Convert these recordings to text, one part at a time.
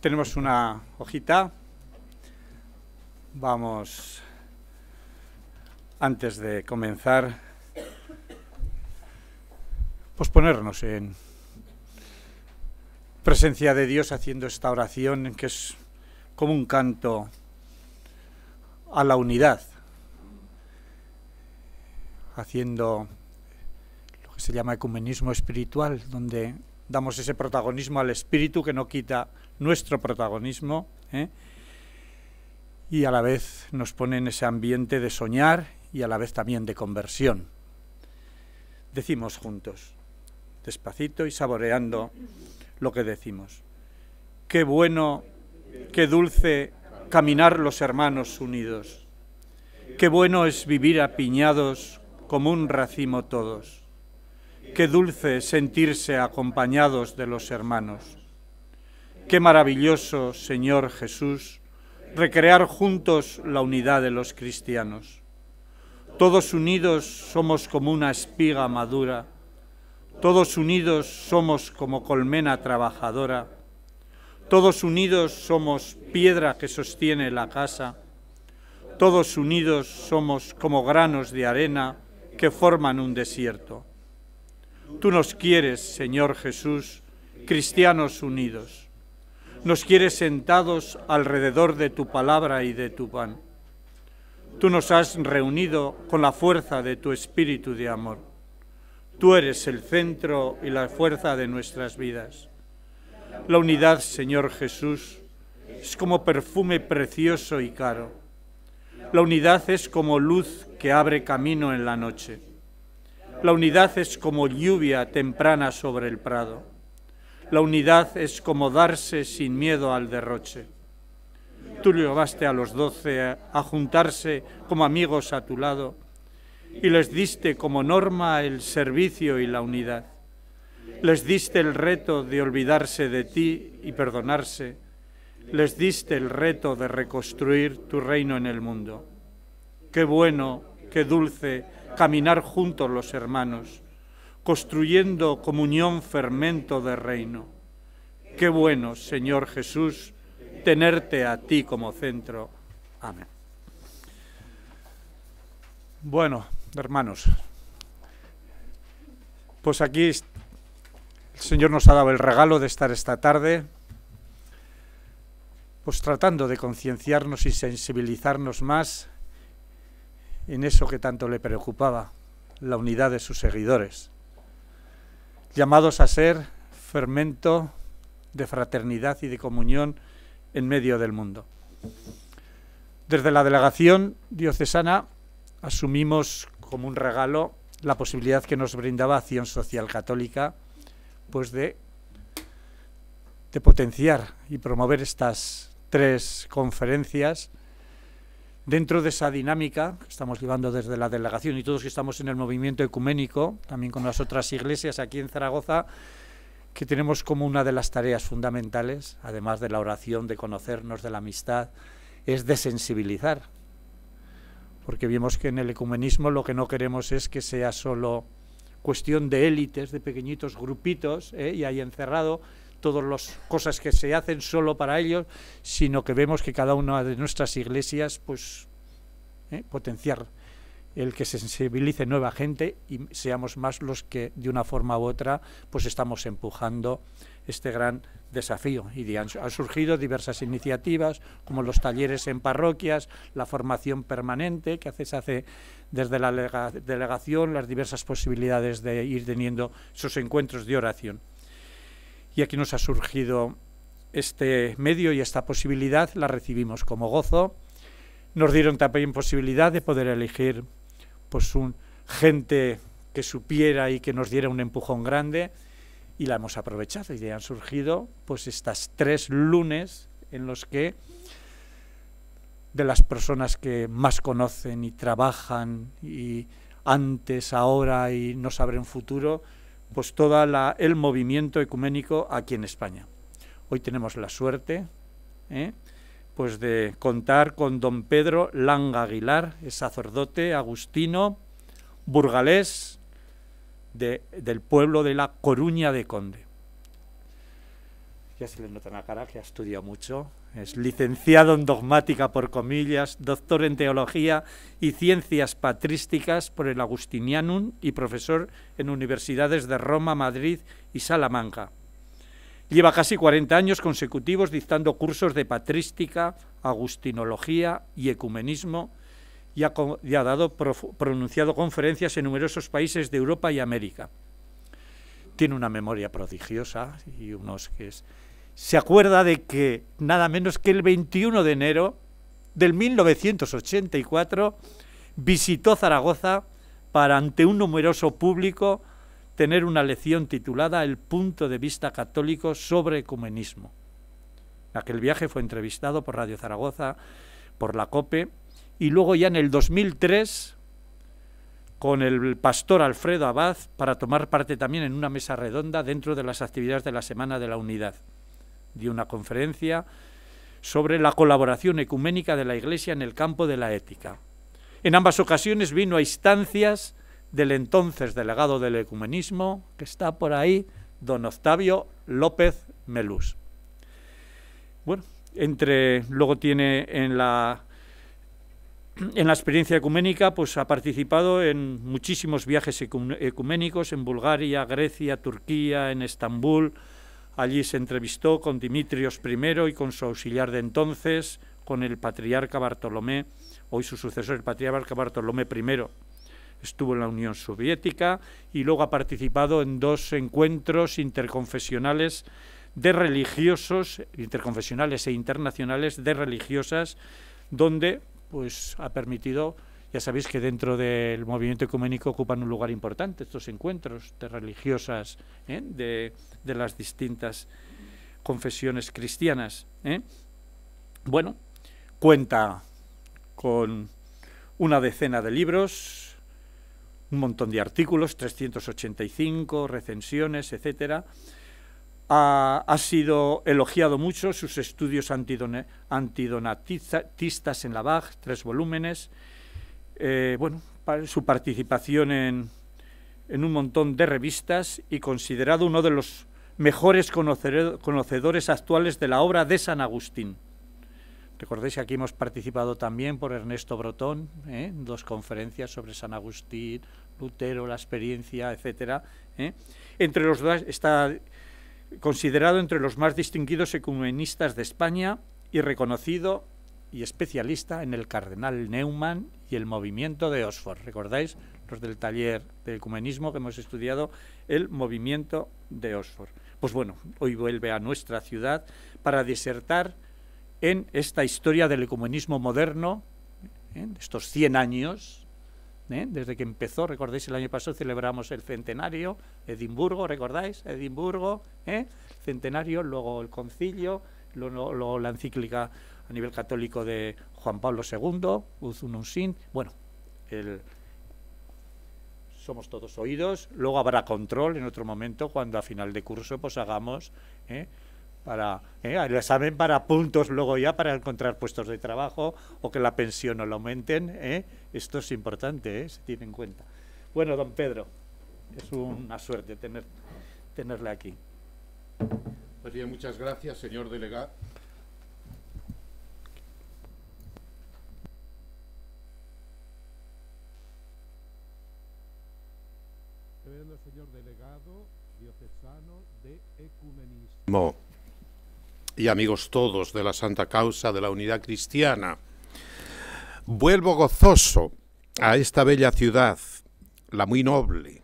Tenemos una hojita. Vamos, antes de comenzar, posponernos en presencia de Dios haciendo esta oración que es como un canto a la unidad, haciendo lo que se llama ecumenismo espiritual, donde damos ese protagonismo al espíritu que no quita nuestro protagonismo ¿eh? y a la vez nos pone en ese ambiente de soñar y a la vez también de conversión. Decimos juntos, despacito y saboreando lo que decimos. Qué bueno, qué dulce caminar los hermanos unidos. Qué bueno es vivir apiñados como un racimo todos. Qué dulce sentirse acompañados de los hermanos. Qué maravilloso, Señor Jesús, recrear juntos la unidad de los cristianos. Todos unidos somos como una espiga madura, todos unidos somos como colmena trabajadora, todos unidos somos piedra que sostiene la casa, todos unidos somos como granos de arena que forman un desierto. Tú nos quieres, Señor Jesús, cristianos unidos nos quieres sentados alrededor de tu palabra y de tu pan. Tú nos has reunido con la fuerza de tu espíritu de amor. Tú eres el centro y la fuerza de nuestras vidas. La unidad, Señor Jesús, es como perfume precioso y caro. La unidad es como luz que abre camino en la noche. La unidad es como lluvia temprana sobre el prado. La unidad es como darse sin miedo al derroche. Tú llevaste a los doce a juntarse como amigos a tu lado y les diste como norma el servicio y la unidad. Les diste el reto de olvidarse de ti y perdonarse. Les diste el reto de reconstruir tu reino en el mundo. Qué bueno, qué dulce caminar juntos los hermanos construyendo comunión fermento de reino. Qué bueno, Señor Jesús, tenerte a ti como centro. Amén. Bueno, hermanos, pues aquí el Señor nos ha dado el regalo de estar esta tarde, pues tratando de concienciarnos y sensibilizarnos más en eso que tanto le preocupaba, la unidad de sus seguidores llamados a ser fermento de fraternidad y de comunión en medio del mundo. Desde la delegación diocesana asumimos como un regalo la posibilidad que nos brindaba Acción Social Católica pues de, de potenciar y promover estas tres conferencias Dentro de esa dinámica que estamos llevando desde la delegación y todos que estamos en el movimiento ecuménico, también con las otras iglesias aquí en Zaragoza, que tenemos como una de las tareas fundamentales, además de la oración, de conocernos, de la amistad, es de sensibilizar. Porque vemos que en el ecumenismo lo que no queremos es que sea solo cuestión de élites, de pequeñitos grupitos, ¿eh? y ahí encerrado, todas las cosas que se hacen solo para ellos, sino que vemos que cada una de nuestras iglesias, pues, eh, potenciar el que se sensibilice nueva gente y seamos más los que de una forma u otra pues estamos empujando este gran desafío. Y han, surgido diversas iniciativas, como los talleres en parroquias, la formación permanente que hace, se hace desde la delegación, las diversas posibilidades de ir teniendo esos encuentros de oración. Y aquí nos ha surgido este medio y esta posibilidad, la recibimos como gozo. Nos dieron también posibilidad de poder elegir pues un gente que supiera y que nos diera un empujón grande y la hemos aprovechado y han surgido pues estas tres lunes en los que de las personas que más conocen y trabajan y antes, ahora y no sabrán futuro, pues todo el movimiento ecuménico aquí en España. Hoy tenemos la suerte ¿eh? pues de contar con don Pedro Langa Aguilar, sacerdote agustino, burgalés de, del pueblo de La Coruña de Conde. Ya se le nota en la cara que ha estudiado mucho. Es licenciado en dogmática por comillas, doctor en teología y ciencias patrísticas por el Agustinianum y profesor en universidades de Roma, Madrid y Salamanca. Lleva casi 40 años consecutivos dictando cursos de patrística, agustinología y ecumenismo y ha, dado pronunciado conferencias en numerosos países de Europa y América. Tiene una memoria prodigiosa y unos que es se acuerda de que nada menos que el 21 de enero del 1984 visitó Zaragoza para ante un numeroso público tener una lección titulada El punto de vista católico sobre ecumenismo. En aquel viaje fue entrevistado por Radio Zaragoza, por la COPE, y luego ya en el 2003 con el pastor Alfredo Abad para tomar parte también en una mesa redonda dentro de las actividades de la Semana de la Unidad de una conferencia sobre la colaboración ecuménica de la Iglesia en el campo de la ética. En ambas ocasiones vino a instancias del entonces delegado del ecumenismo, que está por ahí, don Octavio López Melús. Bueno, entre, luego tiene en la, en la experiencia ecuménica, pues ha participado en muchísimos viajes ecuménicos en Bulgaria, Grecia, Turquía, en Estambul, Allí se entrevistó con Dimitrios I y con su auxiliar de entonces, con el patriarca Bartolomé, hoy su sucesor, el patriarca Bartolomé I. Estuvo en la Unión Soviética y luego ha participado en dos encuentros interconfesionales de religiosos, interconfesionales e internacionales de religiosas, donde pues, ha permitido ya sabéis que dentro del movimiento ecuménico ocupan un lugar importante estos encuentros de religiosas ¿eh? de, las distintas confesiones cristianas. ¿eh? Bueno, cuenta con una decena de libros, un montón de artículos, 385 recensiones, etcétera. Ha, sido elogiado mucho sus estudios antidonatistas en la BAG, tres volúmenes, eh, bueno, su participación en, un montón de revistas y considerado uno de los mejores conocedores actuales de la obra de San Agustín. Recordéis que aquí hemos participado también por Ernesto Brotón, ¿eh? en dos conferencias sobre San Agustín, Lutero, la experiencia, etc. ¿eh? Entre los dos está considerado entre los más distinguidos ecumenistas de España y reconocido y especialista en el cardenal Neumann y el movimiento de osford ¿Recordáis los del taller de ecumenismo que hemos estudiado? El movimiento de osford Pues bueno, hoy vuelve a nuestra ciudad para disertar en esta historia del ecumenismo moderno, ¿eh? estos 100 años, ¿eh? desde que empezó, recordáis, el año pasado celebramos el centenario, Edimburgo, ¿recordáis? Edimburgo, ¿eh? centenario, luego el concilio, luego la encíclica a nivel católico de Juan Pablo II, Sin, bueno, somos todos oídos, luego habrá control en otro momento cuando a final de curso pues hagamos ¿eh? para ¿eh? el examen para puntos luego ya para encontrar puestos de trabajo o que la pensión no la aumenten, ¿eh? esto es importante, se tiene en cuenta. Bueno, don Pedro, es una suerte tener, tenerle aquí. Pues bien, muchas gracias, señor delegado. señor delegado diocesano de ecumenismo y amigos todos de la Santa Causa de la Unidad Cristiana. Vuelvo gozoso a esta bella ciudad, la muy noble,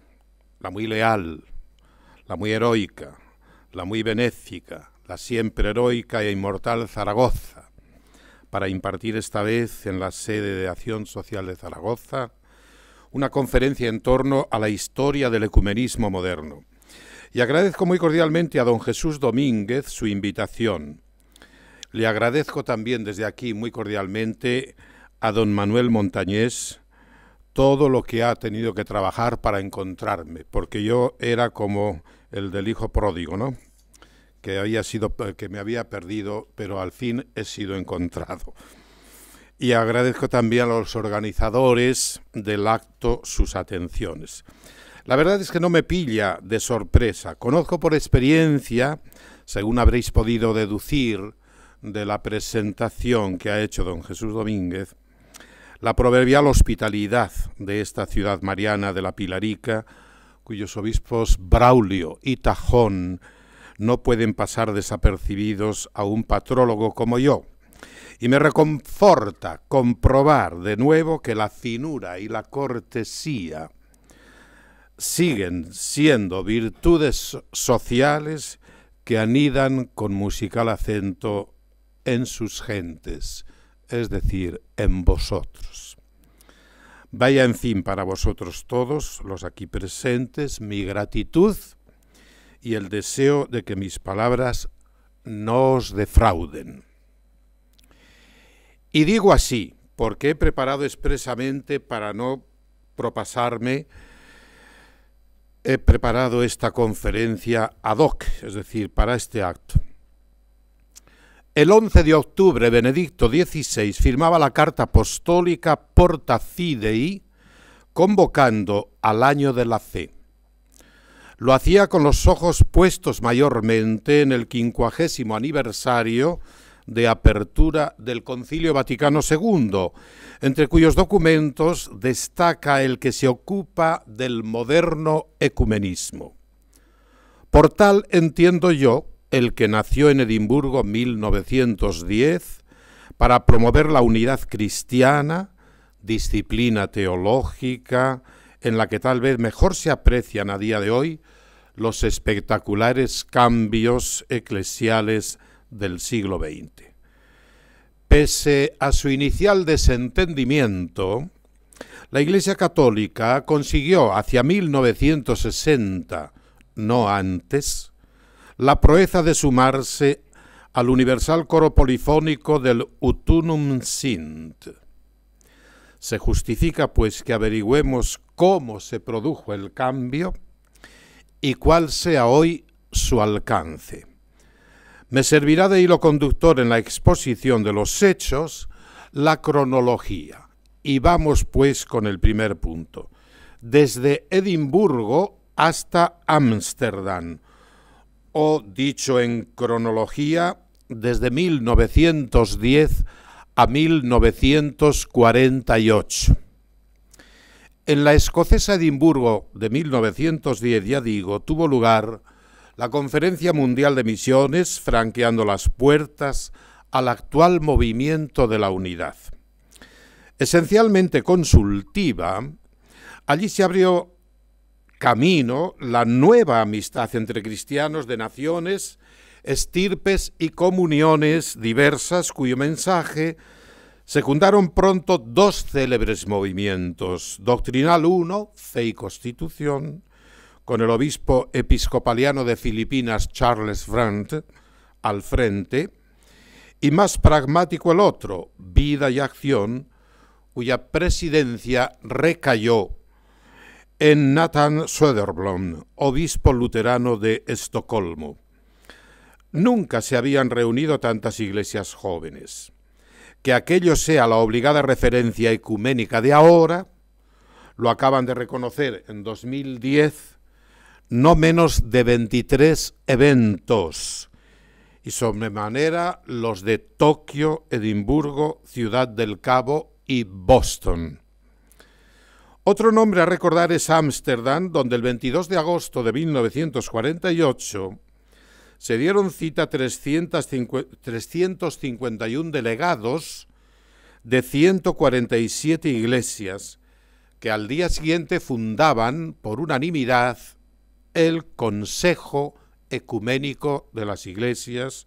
la muy leal, la muy heroica, la muy benéfica, la siempre heroica e inmortal Zaragoza, para impartir esta vez en la sede de Acción Social de Zaragoza una conferencia en torno a la historia del ecumenismo moderno. Y agradezco muy cordialmente a don Jesús Domínguez su invitación. Le agradezco también desde aquí muy cordialmente a don Manuel Montañés todo lo que ha tenido que trabajar para encontrarme, porque yo era como el del hijo pródigo, ¿no? Que había sido que me había perdido, pero al fin he sido encontrado y agradezco también a los organizadores del acto sus atenciones. La verdad es que no me pilla de sorpresa. Conozco por experiencia, según habréis podido deducir de la presentación que ha hecho don Jesús Domínguez, la proverbial hospitalidad de esta ciudad mariana de la Pilarica, cuyos obispos Braulio y Tajón no pueden pasar desapercibidos a un patrólogo como yo, y me reconforta comprobar de nuevo que la finura y la cortesía siguen siendo virtudes sociales que anidan con musical acento en sus gentes, es decir, en vosotros. Vaya en fin para vosotros todos, los aquí presentes, mi gratitud y el deseo de que mis palabras no os defrauden. Y digo así, porque he preparado expresamente para no propasarme, he preparado esta conferencia ad hoc, es decir, para este acto. El 11 de octubre, Benedicto XVI firmaba la carta apostólica Porta Fidei, convocando al año de la fe. Lo hacía con los ojos puestos mayormente en el quincuagésimo aniversario de apertura del Concilio Vaticano II, entre cuyos documentos destaca el que se ocupa del moderno ecumenismo. Por tal entiendo yo el que nació en Edimburgo 1910 para promover la unidad cristiana, disciplina teológica, en la que tal vez mejor se aprecian a día de hoy los espectaculares cambios eclesiales del siglo XX. Pese a su inicial desentendimiento, la Iglesia Católica consiguió hacia 1960, no antes, la proeza de sumarse al universal coro polifónico del Utunum Sint. Se justifica pues que averigüemos cómo se produjo el cambio y cuál sea hoy su alcance me servirá de hilo conductor en la exposición de los hechos la cronología. Y vamos pues con el primer punto. Desde Edimburgo hasta Ámsterdam, o dicho en cronología, desde 1910 a 1948. En la escocesa Edimburgo de 1910, ya digo, tuvo lugar la Conferencia Mundial de Misiones franqueando las puertas al actual movimiento de la unidad. Esencialmente consultiva, allí se abrió camino la nueva amistad entre cristianos de naciones, estirpes y comuniones diversas cuyo mensaje secundaron pronto dos célebres movimientos, Doctrinal 1, Fe y Constitución, con el obispo episcopaliano de Filipinas Charles Brandt al frente, y más pragmático el otro, Vida y Acción, cuya presidencia recayó en Nathan Söderblom, obispo luterano de Estocolmo. Nunca se habían reunido tantas iglesias jóvenes. Que aquello sea la obligada referencia ecuménica de ahora, lo acaban de reconocer en 2010 no menos de 23 eventos, y sobremanera los de Tokio, Edimburgo, Ciudad del Cabo y Boston. Otro nombre a recordar es Ámsterdam, donde el 22 de agosto de 1948 se dieron cita 351 delegados de 147 iglesias que al día siguiente fundaban por unanimidad el Consejo Ecuménico de las Iglesias,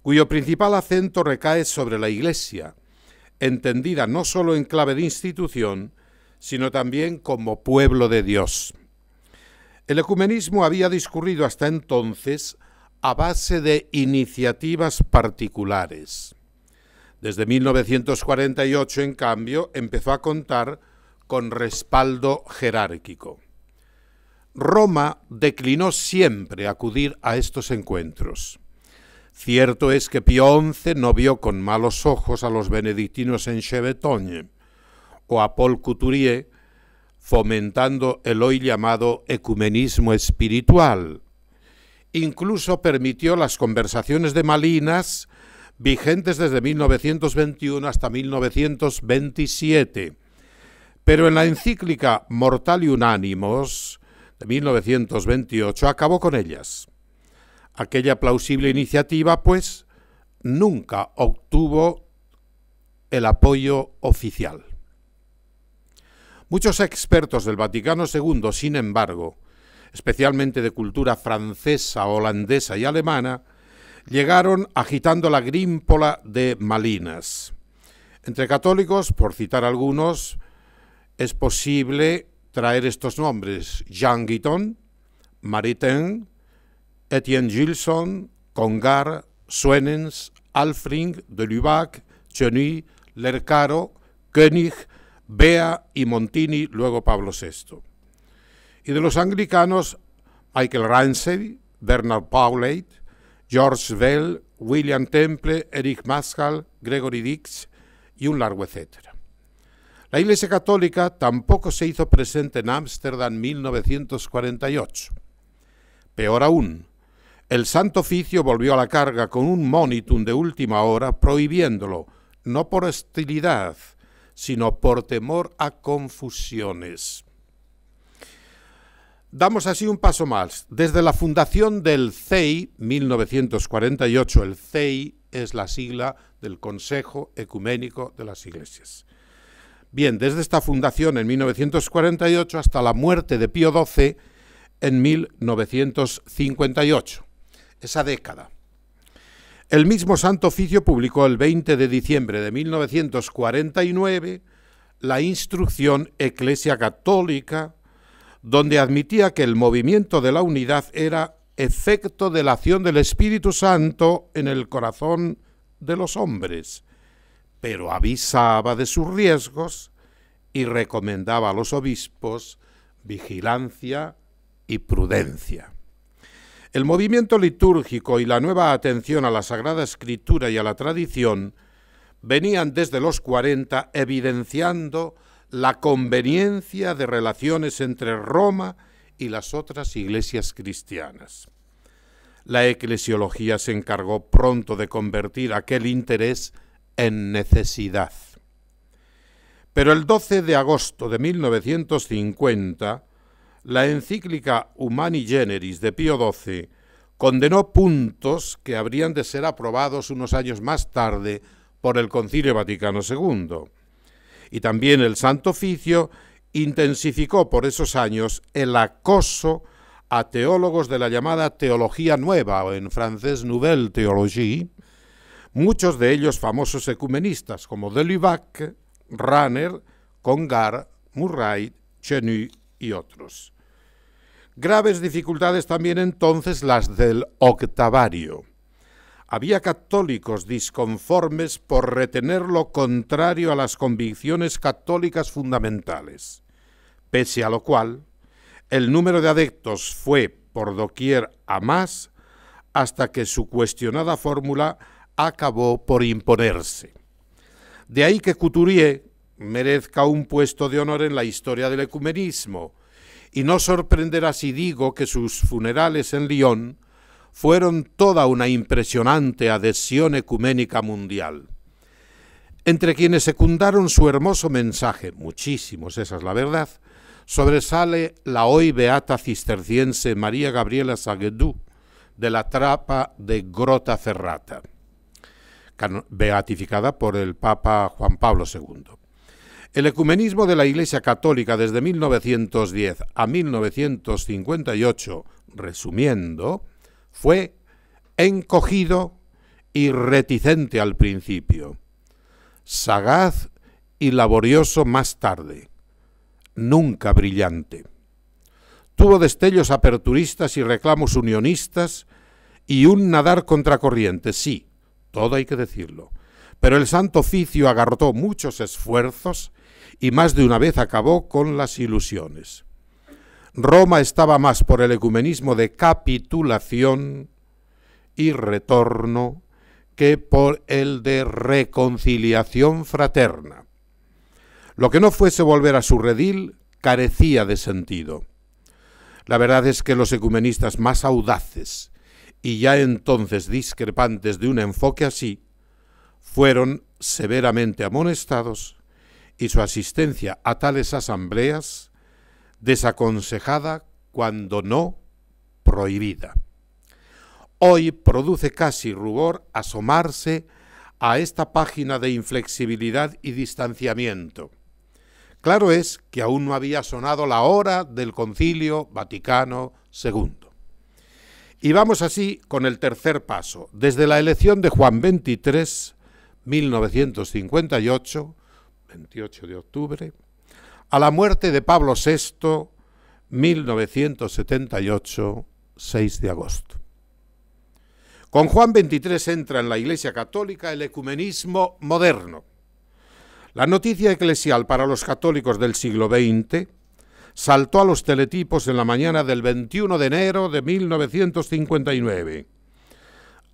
cuyo principal acento recae sobre la Iglesia, entendida no solo en clave de institución, sino también como pueblo de Dios. El ecumenismo había discurrido hasta entonces a base de iniciativas particulares. Desde 1948, en cambio, empezó a contar con respaldo jerárquico. Roma declinó siempre acudir a estos encuentros. Cierto es que Pío XI no vio con malos ojos a los benedictinos en Chevetogne o a Paul Couturier fomentando el hoy llamado ecumenismo espiritual. Incluso permitió las conversaciones de Malinas vigentes desde 1921 hasta 1927. Pero en la encíclica Mortal Unánimos de 1928 acabó con ellas. Aquella plausible iniciativa, pues, nunca obtuvo el apoyo oficial. Muchos expertos del Vaticano II, sin embargo, especialmente de cultura francesa, holandesa y alemana, llegaron agitando la grímpola de Malinas. Entre católicos, por citar algunos, es posible traer estos nombres, Jean Guiton, Maritain, Etienne Gilson, Congar, Suenens, Alfring, de Lubac, Cheny, Lercaro, König, Bea y Montini, luego Pablo VI. Y de los anglicanos, Michael Ramsey, Bernard Powlett, George Bell, William Temple, Eric Maskell, Gregory Dix y un largo etcétera. La Iglesia Católica tampoco se hizo presente en Ámsterdam 1948. Peor aún, el Santo Oficio volvió a la carga con un monitum de última hora prohibiéndolo, no por hostilidad, sino por temor a confusiones. Damos así un paso más. Desde la fundación del CEI, 1948, el CEI es la sigla del Consejo Ecuménico de las Iglesias Bien, desde esta fundación en 1948 hasta la muerte de Pío XII en 1958, esa década. El mismo Santo Oficio publicó el 20 de diciembre de 1949 la Instrucción Eclesia Católica, donde admitía que el movimiento de la unidad era efecto de la acción del Espíritu Santo en el corazón de los hombres, pero avisaba de sus riesgos y recomendaba a los obispos vigilancia y prudencia. El movimiento litúrgico y la nueva atención a la Sagrada Escritura y a la tradición venían desde los 40 evidenciando la conveniencia de relaciones entre Roma y las otras iglesias cristianas. La eclesiología se encargó pronto de convertir aquel interés en necesidad. Pero el 12 de agosto de 1950, la encíclica Humani Generis de Pío XII condenó puntos que habrían de ser aprobados unos años más tarde por el Concilio Vaticano II. Y también el Santo Oficio intensificó por esos años el acoso a teólogos de la llamada Teología Nueva, o en francés Nouvelle Théologie, muchos de ellos famosos ecumenistas como Delivac, Runner, Congar, Murray, Chenu y otros. Graves dificultades también entonces las del octavario. Había católicos disconformes por retener lo contrario a las convicciones católicas fundamentales, pese a lo cual el número de adeptos fue por doquier a más hasta que su cuestionada fórmula acabó por imponerse. De ahí que Couturier merezca un puesto de honor en la historia del ecumenismo, y no sorprenderá si digo que sus funerales en Lyon fueron toda una impresionante adhesión ecuménica mundial. Entre quienes secundaron su hermoso mensaje, muchísimos, esa es la verdad, sobresale la hoy beata cisterciense María Gabriela Sagedú, de la trapa de Grota Ferrata beatificada por el Papa Juan Pablo II. El ecumenismo de la Iglesia Católica desde 1910 a 1958, resumiendo, fue encogido y reticente al principio, sagaz y laborioso más tarde, nunca brillante. Tuvo destellos aperturistas y reclamos unionistas y un nadar contracorriente, sí, todo hay que decirlo. Pero el Santo Oficio agarró muchos esfuerzos y más de una vez acabó con las ilusiones. Roma estaba más por el ecumenismo de capitulación y retorno que por el de reconciliación fraterna. Lo que no fuese volver a su redil carecía de sentido. La verdad es que los ecumenistas más audaces y ya entonces discrepantes de un enfoque así, fueron severamente amonestados y su asistencia a tales asambleas desaconsejada cuando no prohibida. Hoy produce casi rubor asomarse a esta página de inflexibilidad y distanciamiento. Claro es que aún no había sonado la hora del concilio Vaticano II. Y vamos así con el tercer paso. Desde la elección de Juan 23, 1958, 28 de octubre, a la muerte de Pablo VI, 1978, 6 de agosto. Con Juan XXIII entra en la Iglesia Católica el ecumenismo moderno. La noticia eclesial para los católicos del siglo XX saltó a los teletipos en la mañana del 21 de enero de 1959.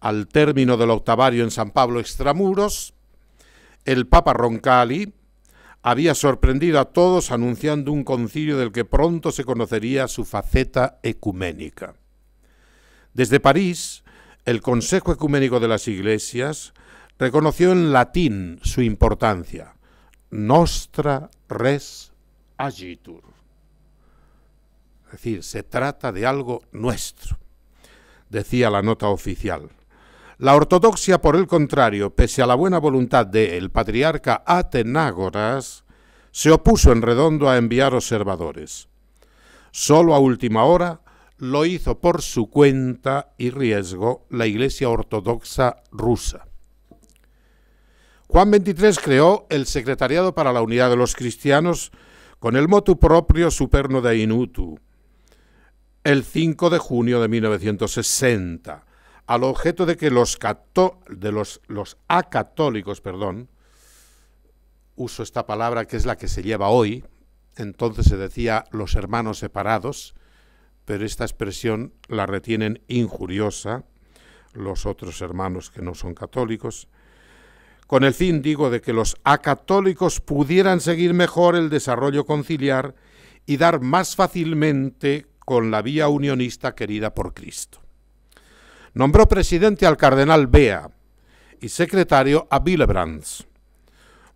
Al término del octavario en San Pablo Extramuros, el Papa Roncalli había sorprendido a todos anunciando un concilio del que pronto se conocería su faceta ecuménica. Desde París, el Consejo Ecuménico de las Iglesias reconoció en latín su importancia. Nostra res agitur. Es decir, se trata de algo nuestro, decía la nota oficial. La ortodoxia, por el contrario, pese a la buena voluntad del patriarca Atenágoras, se opuso en redondo a enviar observadores. Solo a última hora lo hizo por su cuenta y riesgo la Iglesia Ortodoxa rusa. Juan XXIII creó el Secretariado para la Unidad de los Cristianos con el motu proprio superno de Inutu, el 5 de junio de 1960, al objeto de que los, cató de los, los acatólicos, perdón, uso esta palabra que es la que se lleva hoy, entonces se decía los hermanos separados, pero esta expresión la retienen injuriosa los otros hermanos que no son católicos, con el fin, digo, de que los acatólicos pudieran seguir mejor el desarrollo conciliar y dar más fácilmente con la vía unionista querida por Cristo. Nombró presidente al cardenal Bea y secretario a Willebrands.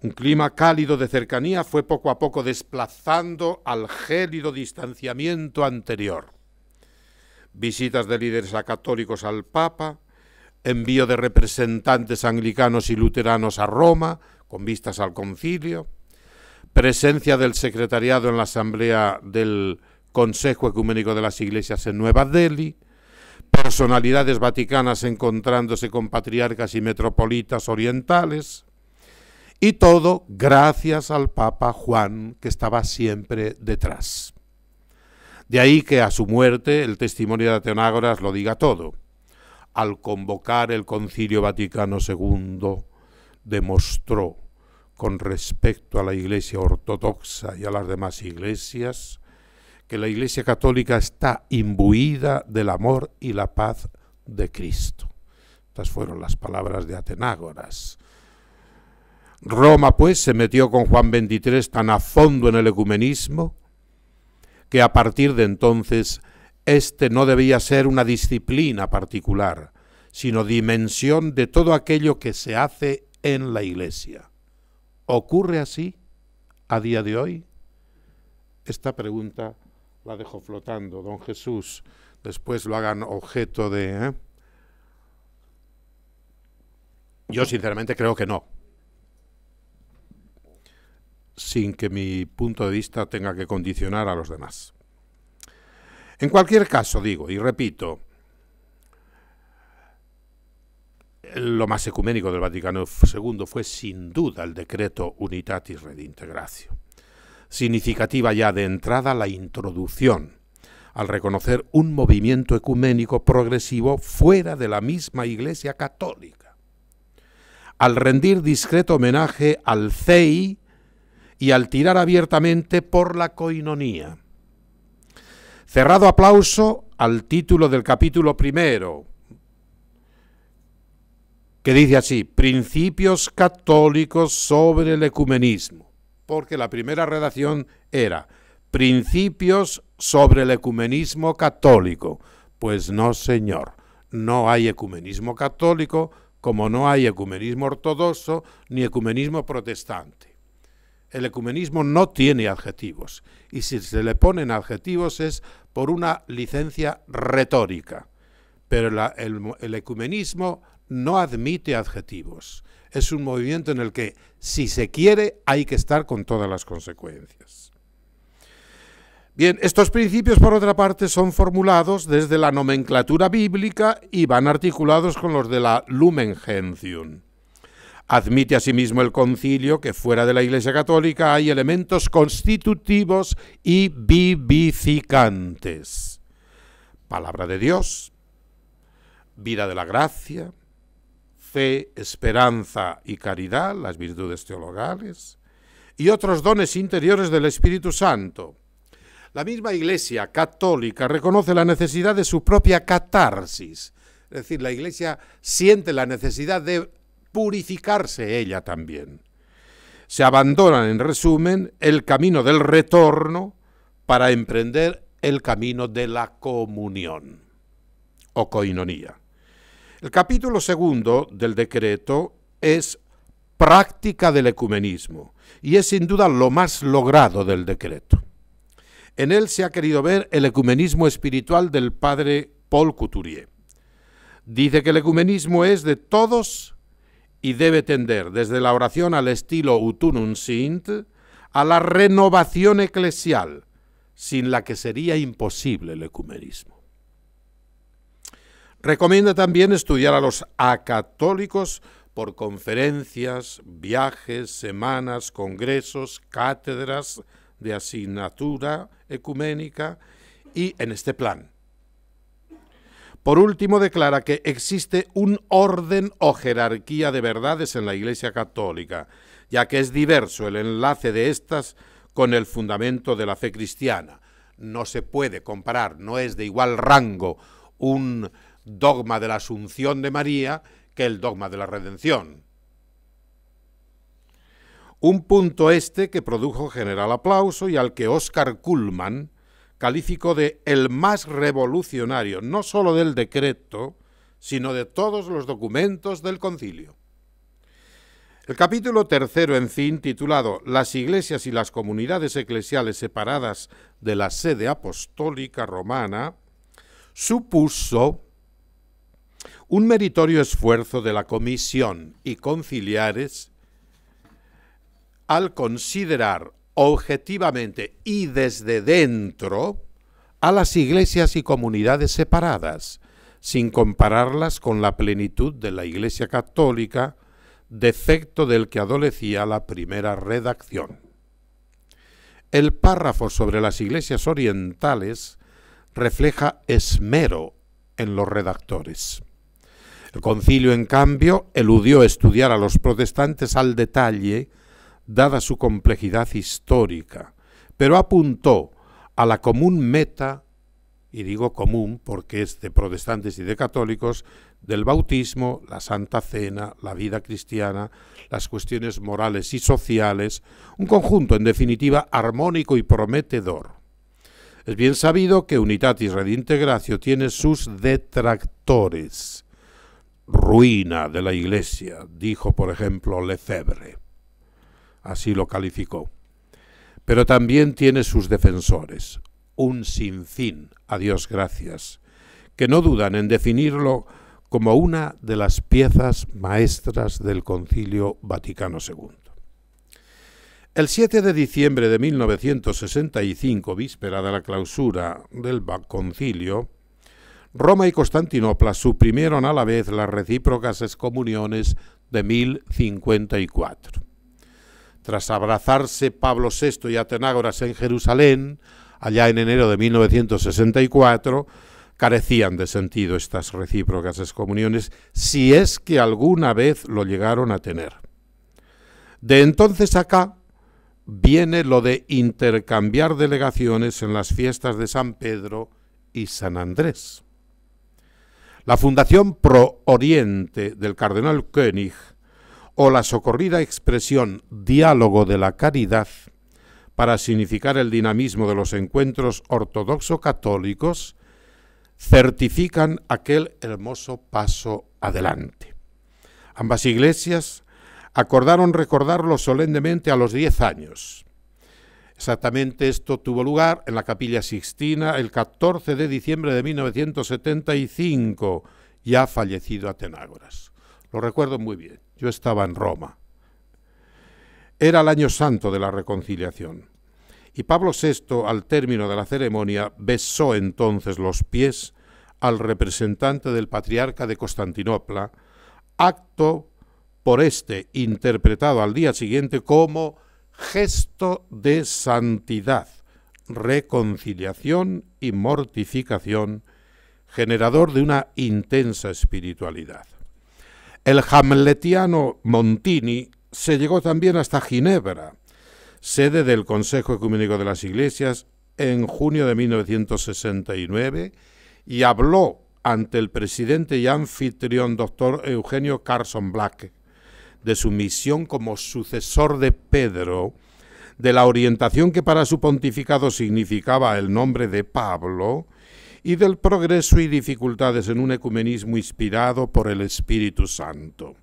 Un clima cálido de cercanía fue poco a poco desplazando al gélido distanciamiento anterior. Visitas de líderes acatólicos al Papa, envío de representantes anglicanos y luteranos a Roma con vistas al concilio, presencia del secretariado en la asamblea del Consejo Ecuménico de las Iglesias en Nueva Delhi, personalidades vaticanas encontrándose con patriarcas y metropolitas orientales, y todo gracias al Papa Juan, que estaba siempre detrás. De ahí que a su muerte el testimonio de Atenágoras lo diga todo. Al convocar el Concilio Vaticano II, demostró con respecto a la Iglesia ortodoxa y a las demás iglesias que la Iglesia Católica está imbuida del amor y la paz de Cristo. Estas fueron las palabras de Atenágoras. Roma, pues, se metió con Juan XXIII tan a fondo en el ecumenismo que a partir de entonces este no debía ser una disciplina particular, sino dimensión de todo aquello que se hace en la Iglesia. ¿Ocurre así a día de hoy? Esta pregunta la dejo flotando, don Jesús, después lo hagan objeto de... ¿eh? Yo sinceramente creo que no. Sin que mi punto de vista tenga que condicionar a los demás. En cualquier caso, digo y repito, lo más ecuménico del Vaticano II fue sin duda el decreto Unitatis Redintegratio significativa ya de entrada la introducción, al reconocer un movimiento ecuménico progresivo fuera de la misma Iglesia católica, al rendir discreto homenaje al CEI y al tirar abiertamente por la coinonía. Cerrado aplauso al título del capítulo primero, que dice así, Principios católicos sobre el ecumenismo porque la primera redacción era Principios sobre el ecumenismo católico. Pues no, señor, no hay ecumenismo católico como no hay ecumenismo ortodoxo ni ecumenismo protestante. El ecumenismo no tiene adjetivos y si se le ponen adjetivos es por una licencia retórica, pero el ecumenismo no admite adjetivos es un movimiento en el que, si se quiere, hay que estar con todas las consecuencias. Bien, estos principios, por otra parte, son formulados desde la nomenclatura bíblica y van articulados con los de la Lumen Gentium. Admite asimismo el concilio que fuera de la Iglesia Católica hay elementos constitutivos y vivificantes. Palabra de Dios, vida de la gracia, fe, esperanza y caridad, las virtudes teologales, y otros dones interiores del Espíritu Santo. La misma Iglesia católica reconoce la necesidad de su propia catarsis, es decir, la Iglesia siente la necesidad de purificarse ella también. Se abandonan, en resumen, el camino del retorno para emprender el camino de la comunión o coinonía. El capítulo segundo del decreto es práctica del ecumenismo y es sin duda lo más logrado del decreto. En él se ha querido ver el ecumenismo espiritual del padre Paul Couturier. Dice que el ecumenismo es de todos y debe tender desde la oración al estilo Utunum Sint a la renovación eclesial, sin la que sería imposible el ecumenismo. Recomienda también estudiar a los acatólicos por conferencias, viajes, semanas, congresos, cátedras de asignatura ecuménica y en este plan. Por último, declara que existe un orden o jerarquía de verdades en la Iglesia Católica, ya que es diverso el enlace de estas con el fundamento de la fe cristiana. No se puede comparar, no es de igual rango un dogma de la Asunción de María que el dogma de la redención. Un punto este que produjo general aplauso y al que Oscar Kuhlmann calificó de el más revolucionario, no sólo del decreto, sino de todos los documentos del concilio. El capítulo tercero, en fin, titulado Las iglesias y las comunidades eclesiales separadas de la sede apostólica romana, supuso un meritorio esfuerzo de la Comisión y conciliares al considerar objetivamente y desde dentro a las iglesias y comunidades separadas, sin compararlas con la plenitud de la Iglesia Católica, defecto del que adolecía la primera redacción. El párrafo sobre las iglesias orientales refleja esmero en los redactores. El concilio, en cambio, eludió estudiar a los protestantes al detalle, dada su complejidad histórica, pero apuntó a la común meta, y digo común porque es de protestantes y de católicos, del bautismo, la Santa Cena, la vida cristiana, las cuestiones morales y sociales, un conjunto en definitiva armónico y prometedor. Es bien sabido que Unitatis Redintegratio tiene sus detractores ruina de la iglesia, dijo por ejemplo Lefebvre. Así lo calificó. Pero también tiene sus defensores, un sinfín, a Dios gracias, que no dudan en definirlo como una de las piezas maestras del Concilio Vaticano II. El 7 de diciembre de 1965, víspera de la clausura del concilio, Roma y Constantinopla suprimieron a la vez las recíprocas excomuniones de 1054. Tras abrazarse Pablo VI y Atenágoras en Jerusalén, allá en enero de 1964, carecían de sentido estas recíprocas excomuniones, si es que alguna vez lo llegaron a tener. De entonces acá viene lo de intercambiar delegaciones en las fiestas de San Pedro y San Andrés la Fundación Pro Oriente del Cardenal König o la socorrida expresión diálogo de la caridad para significar el dinamismo de los encuentros ortodoxo-católicos, certifican aquel hermoso paso adelante. Ambas iglesias acordaron recordarlo solemnemente a los diez años, Exactamente esto tuvo lugar en la Capilla Sixtina el 14 de diciembre de 1975, ya fallecido Atenágoras. Lo recuerdo muy bien, yo estaba en Roma. Era el año santo de la reconciliación. Y Pablo VI, al término de la ceremonia, besó entonces los pies al representante del patriarca de Constantinopla, acto por este interpretado al día siguiente como gesto de santidad, reconciliación y mortificación, generador de una intensa espiritualidad. El hamletiano Montini se llegó también hasta Ginebra, sede del Consejo Ecuménico de las Iglesias, en junio de 1969 y habló ante el presidente y anfitrión doctor Eugenio Carson Black, de su misión como sucesor de Pedro, de la orientación que para su pontificado significaba el nombre de Pablo, y del progreso y dificultades en un ecumenismo inspirado por el Espíritu Santo.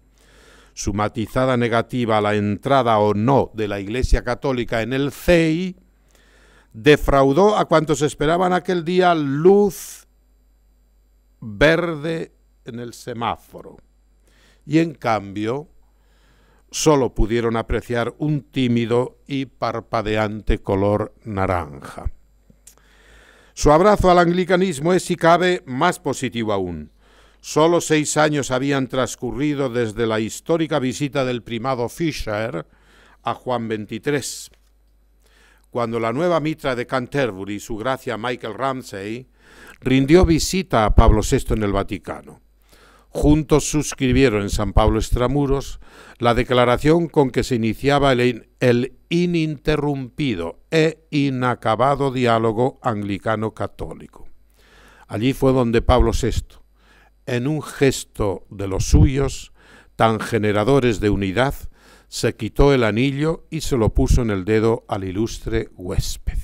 Su matizada negativa a la entrada o no de la Iglesia Católica en el CEI defraudó a cuantos esperaban aquel día luz verde en el semáforo. Y en cambio, solo pudieron apreciar un tímido y parpadeante color naranja. Su abrazo al anglicanismo es, si cabe, más positivo aún. Solo seis años habían transcurrido desde la histórica visita del primado Fisher a Juan XXIII, cuando la nueva mitra de Canterbury, su gracia Michael Ramsay, rindió visita a Pablo VI en el Vaticano juntos suscribieron en San Pablo Extramuros la declaración con que se iniciaba el, el ininterrumpido e inacabado diálogo anglicano-católico. Allí fue donde Pablo VI, en un gesto de los suyos, tan generadores de unidad, se quitó el anillo y se lo puso en el dedo al ilustre huésped.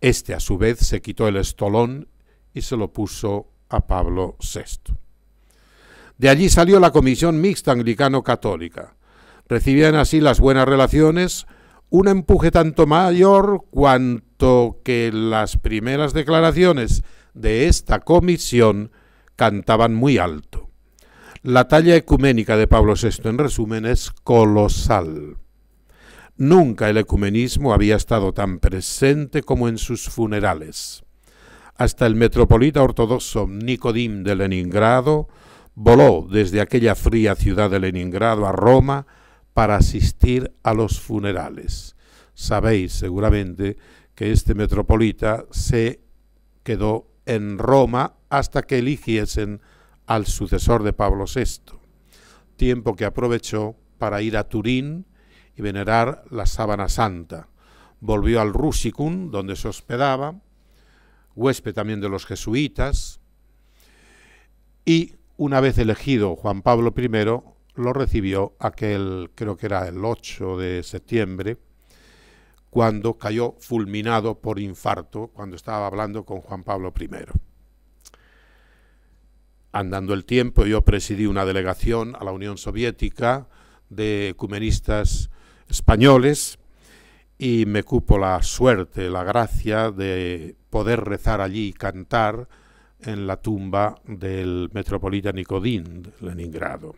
Este a su vez se quitó el estolón y se lo puso a Pablo VI. De allí salió la Comisión Mixta Anglicano-Católica. Recibían así las buenas relaciones un empuje tanto mayor cuanto que las primeras declaraciones de esta comisión cantaban muy alto. La talla ecuménica de Pablo VI, en resumen, es colosal. Nunca el ecumenismo había estado tan presente como en sus funerales hasta el metropolita ortodoxo Nicodim de Leningrado, voló desde aquella fría ciudad de Leningrado a Roma para asistir a los funerales. Sabéis seguramente que este metropolita se quedó en Roma hasta que eligiesen al sucesor de Pablo VI, tiempo que aprovechó para ir a Turín y venerar la sábana santa. Volvió al Rusicum, donde se hospedaba, huésped también de los jesuitas, y una vez elegido Juan Pablo I, lo recibió aquel, creo que era el 8 de septiembre, cuando cayó fulminado por infarto, cuando estaba hablando con Juan Pablo I. Andando el tiempo, yo presidí una delegación a la Unión Soviética de ecumenistas españoles y me cupo la suerte, la gracia de poder rezar allí y cantar en la tumba del metropolitano Nicodín de Leningrado.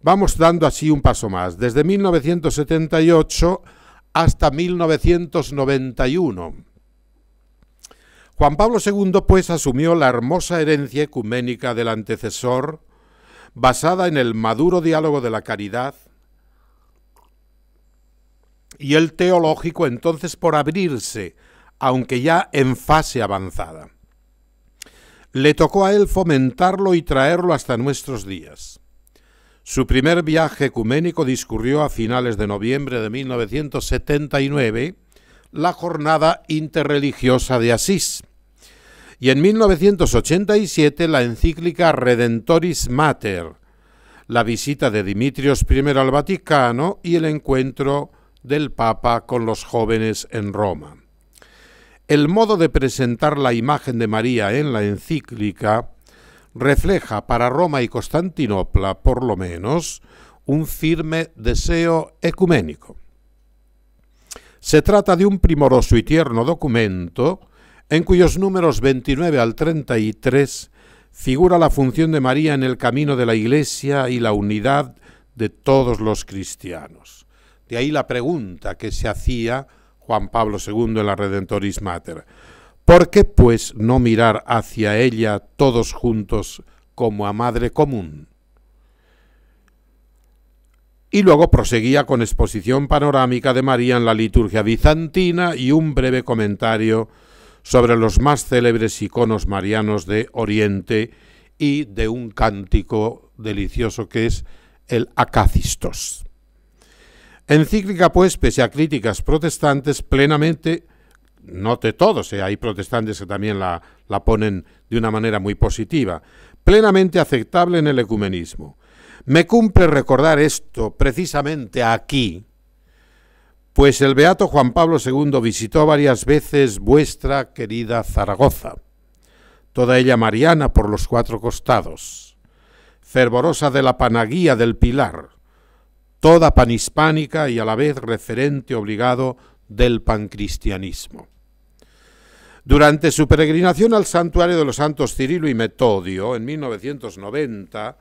Vamos dando así un paso más, desde 1978 hasta 1991. Juan Pablo II pues asumió la hermosa herencia ecuménica del antecesor, basada en el maduro diálogo de la caridad, y el teológico entonces por abrirse, aunque ya en fase avanzada. Le tocó a él fomentarlo y traerlo hasta nuestros días. Su primer viaje ecuménico discurrió a finales de noviembre de 1979, la jornada interreligiosa de Asís, y en 1987 la encíclica Redentoris Mater, la visita de Dimitrios I al Vaticano y el encuentro del Papa con los jóvenes en Roma. El modo de presentar la imagen de María en la encíclica refleja para Roma y Constantinopla, por lo menos, un firme deseo ecuménico. Se trata de un primoroso y tierno documento en cuyos números 29 al 33 figura la función de María en el camino de la Iglesia y la unidad de todos los cristianos. De ahí la pregunta que se hacía Juan Pablo II en la Redentoris Mater. ¿Por qué, pues, no mirar hacia ella todos juntos como a madre común? Y luego proseguía con exposición panorámica de María en la liturgia bizantina y un breve comentario sobre los más célebres iconos marianos de Oriente y de un cántico delicioso que es el Acacistos. Encíclica, pues, pese a críticas protestantes, plenamente, no de todos, hay protestantes que también la, la ponen de una manera muy positiva, plenamente aceptable en el ecumenismo. Me cumple recordar esto precisamente aquí, pues el beato Juan Pablo II visitó varias veces vuestra querida Zaragoza, toda ella mariana por los cuatro costados, fervorosa de la panaguía del Pilar, toda panhispánica y a la vez referente obligado del pancristianismo. Durante su peregrinación al santuario de los santos Cirilo y Metodio en 1990,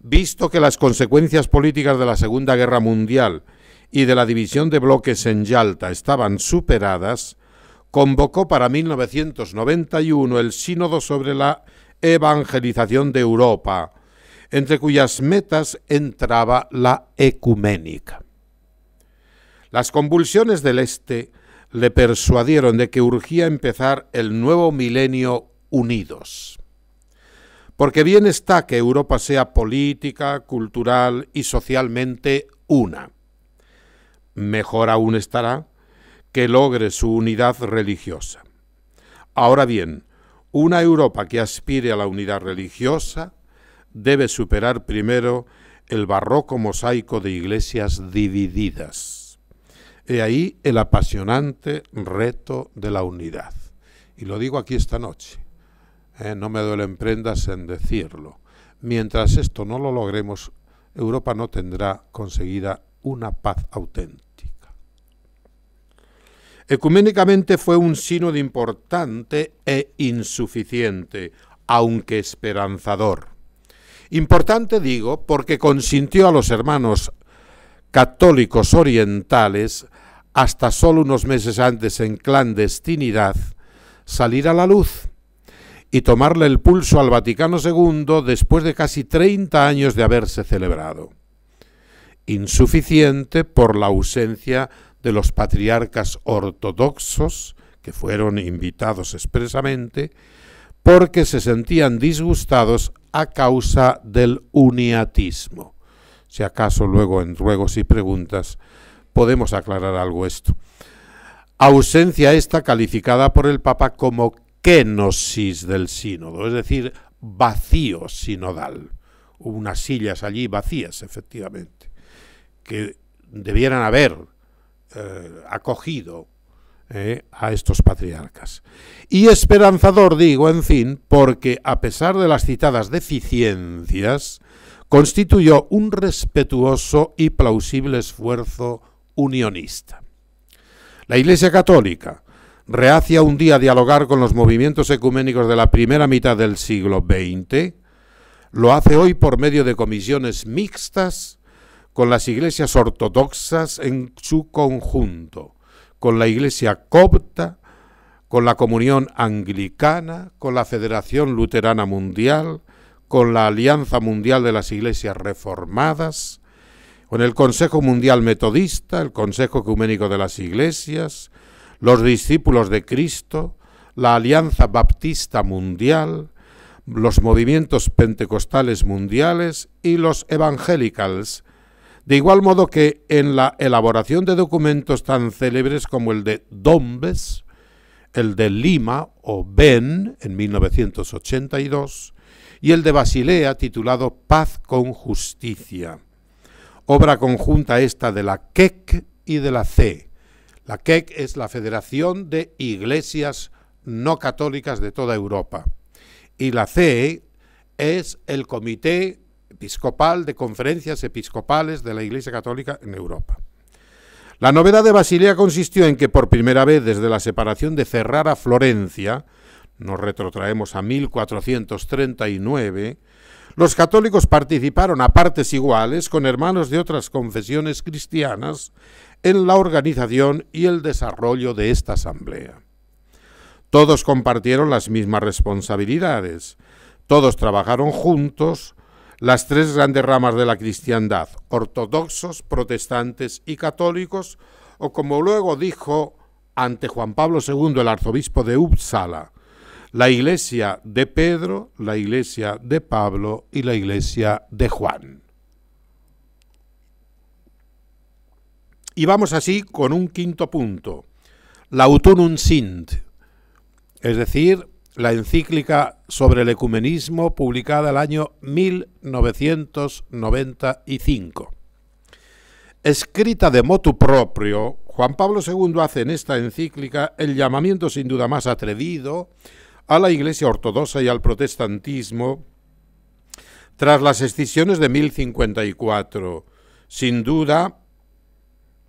visto que las consecuencias políticas de la Segunda Guerra Mundial y de la división de bloques en Yalta estaban superadas, convocó para 1991 el Sínodo sobre la Evangelización de Europa, entre cuyas metas entraba la ecuménica. Las convulsiones del Este le persuadieron de que urgía empezar el nuevo milenio unidos. Porque bien está que Europa sea política, cultural y socialmente una. Mejor aún estará que logre su unidad religiosa. Ahora bien, una Europa que aspire a la unidad religiosa debe superar primero el barroco mosaico de iglesias divididas. He ahí el apasionante reto de la unidad. Y lo digo aquí esta noche. ¿eh? no me duelen prendas en decirlo. Mientras esto no lo logremos, Europa no tendrá conseguida una paz auténtica. Ecuménicamente fue un sínodo importante e insuficiente, aunque esperanzador. Importante digo porque consintió a los hermanos católicos orientales hasta solo unos meses antes en clandestinidad salir a la luz y tomarle el pulso al Vaticano II después de casi 30 años de haberse celebrado. Insuficiente por la ausencia de los patriarcas ortodoxos, que fueron invitados expresamente, porque se sentían disgustados a causa del uniatismo. Si acaso luego en ruegos y preguntas podemos aclarar algo esto. Ausencia esta calificada por el Papa como kenosis del sínodo, es decir, vacío sinodal. Hubo unas sillas allí vacías, efectivamente, que debieran haber eh, acogido eh, a estos patriarcas. Y esperanzador digo, en fin, porque a pesar de las citadas deficiencias, constituyó un respetuoso y plausible esfuerzo unionista. La Iglesia Católica, reacia un día dialogar con los movimientos ecuménicos de la primera mitad del siglo XX, lo hace hoy por medio de comisiones mixtas con las iglesias ortodoxas en su conjunto, con la Iglesia copta, con la Comunión Anglicana, con la Federación Luterana Mundial, con la Alianza Mundial de las Iglesias Reformadas, con el Consejo Mundial Metodista, el Consejo Ecuménico de las Iglesias, los Discípulos de Cristo, la Alianza Baptista Mundial, los movimientos pentecostales mundiales y los evangelicals, de igual modo que en la elaboración de documentos tan célebres como el de Dombes, el de Lima o Ben en 1982 y el de Basilea titulado Paz con Justicia. Obra conjunta esta de la KEC e y de la CE. La CEC e es la Federación de Iglesias No Católicas de toda Europa y la CE e es el Comité episcopal de conferencias episcopales de la Iglesia Católica en Europa. La novedad de Basilea consistió en que por primera vez desde la separación de Ferrara Florencia, nos retrotraemos a 1439, los católicos participaron a partes iguales con hermanos de otras confesiones cristianas en la organización y el desarrollo de esta asamblea. Todos compartieron las mismas responsabilidades, todos trabajaron juntos, las tres grandes ramas de la cristiandad, ortodoxos, protestantes y católicos, o como luego dijo ante Juan Pablo II el arzobispo de Uppsala, la iglesia de Pedro, la iglesia de Pablo y la iglesia de Juan. Y vamos así con un quinto punto, la sint, es decir, la encíclica sobre el ecumenismo publicada el año 1995. Escrita de motu propio, Juan Pablo II hace en esta encíclica el llamamiento sin duda más atrevido a la Iglesia ortodoxa y al protestantismo tras las escisiones de 1054. Sin duda,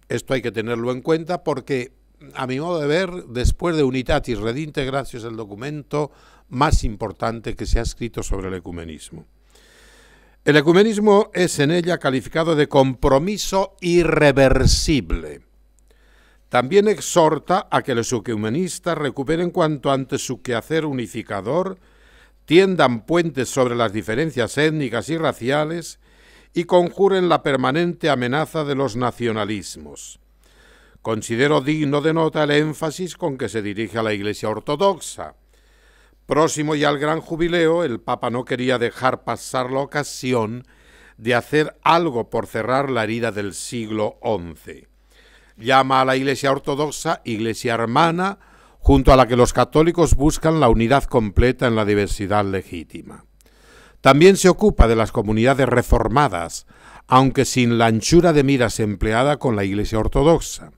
esto hay que tenerlo en cuenta porque a mi modo de ver, después de Unitatis Redintegratio es el documento más importante que se ha escrito sobre el ecumenismo. El ecumenismo es en ella calificado de compromiso irreversible. También exhorta a que los ecumenistas recuperen cuanto antes su quehacer unificador, tiendan puentes sobre las diferencias étnicas y raciales y conjuren la permanente amenaza de los nacionalismos. Considero digno de nota el énfasis con que se dirige a la Iglesia ortodoxa. Próximo ya al gran jubileo, el Papa no quería dejar pasar la ocasión de hacer algo por cerrar la herida del siglo XI. Llama a la Iglesia ortodoxa Iglesia hermana, junto a la que los católicos buscan la unidad completa en la diversidad legítima. También se ocupa de las comunidades reformadas, aunque sin la anchura de miras empleada con la Iglesia ortodoxa.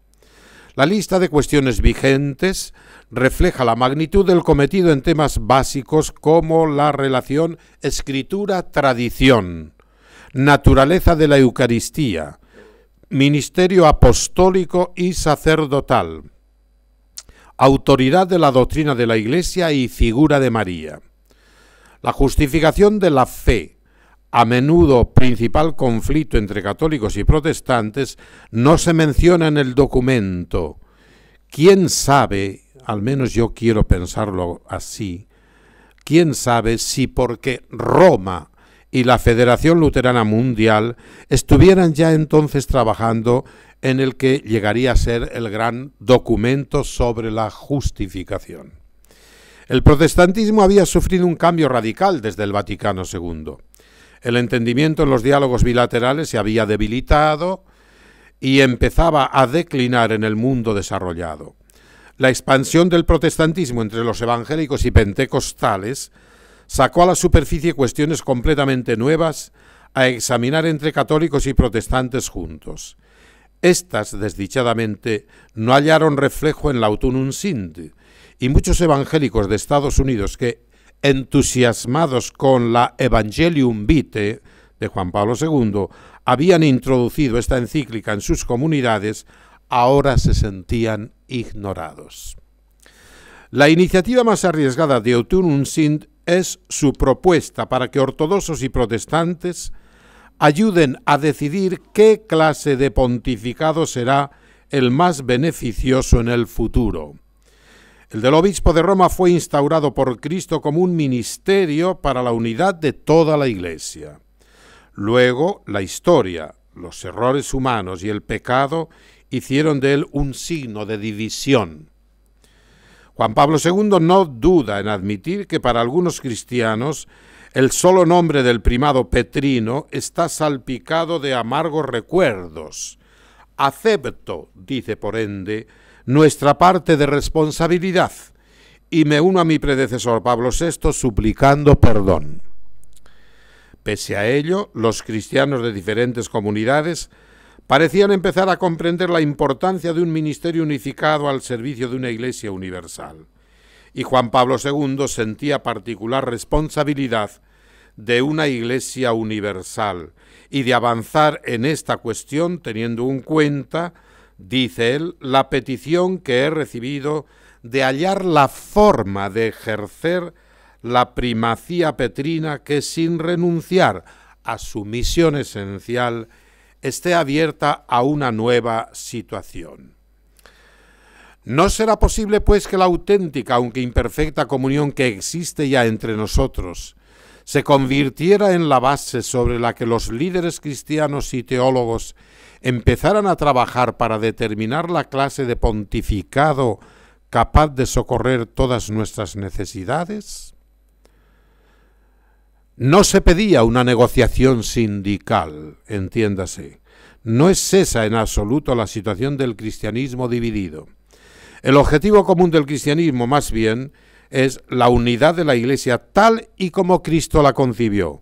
La lista de cuestiones vigentes refleja la magnitud del cometido en temas básicos como la relación escritura-tradición, naturaleza de la Eucaristía, ministerio apostólico y sacerdotal, autoridad de la doctrina de la Iglesia y figura de María, la justificación de la fe, a menudo principal conflicto entre católicos y protestantes, no se menciona en el documento. ¿Quién sabe, al menos yo quiero pensarlo así, quién sabe si porque Roma y la Federación Luterana Mundial estuvieran ya entonces trabajando en el que llegaría a ser el gran documento sobre la justificación? El protestantismo había sufrido un cambio radical desde el Vaticano II. El entendimiento en los diálogos bilaterales se había debilitado y empezaba a declinar en el mundo desarrollado. La expansión del protestantismo entre los evangélicos y pentecostales sacó a la superficie cuestiones completamente nuevas a examinar entre católicos y protestantes juntos. Estas, desdichadamente, no hallaron reflejo en la Autunum Sind, y muchos evangélicos de Estados Unidos que entusiasmados con la Evangelium Vitae de Juan Pablo II, habían introducido esta encíclica en sus comunidades, ahora se sentían ignorados. La iniciativa más arriesgada de Autunum Sint... es su propuesta para que ortodoxos y protestantes ayuden a decidir qué clase de pontificado será el más beneficioso en el futuro. El del obispo de Roma fue instaurado por Cristo como un ministerio para la unidad de toda la Iglesia. Luego, la historia, los errores humanos y el pecado hicieron de él un signo de división. Juan Pablo II no duda en admitir que para algunos cristianos el solo nombre del primado Petrino está salpicado de amargos recuerdos. Acepto, dice por ende, nuestra parte de responsabilidad y me uno a mi predecesor Pablo VI suplicando perdón. Pese a ello, los cristianos de diferentes comunidades parecían empezar a comprender la importancia de un ministerio unificado al servicio de una iglesia universal. Y Juan Pablo II sentía particular responsabilidad de una iglesia universal y de avanzar en esta cuestión teniendo en cuenta dice él, la petición que he recibido de hallar la forma de ejercer la primacía petrina que sin renunciar a su misión esencial esté abierta a una nueva situación. No será posible, pues, que la auténtica, aunque imperfecta comunión que existe ya entre nosotros, se convirtiera en la base sobre la que los líderes cristianos y teólogos empezaran a trabajar para determinar la clase de pontificado capaz de socorrer todas nuestras necesidades? No se pedía una negociación sindical, entiéndase. No es esa en absoluto la situación del cristianismo dividido. El objetivo común del cristianismo, más bien, es la unidad de la Iglesia tal y como Cristo la concibió,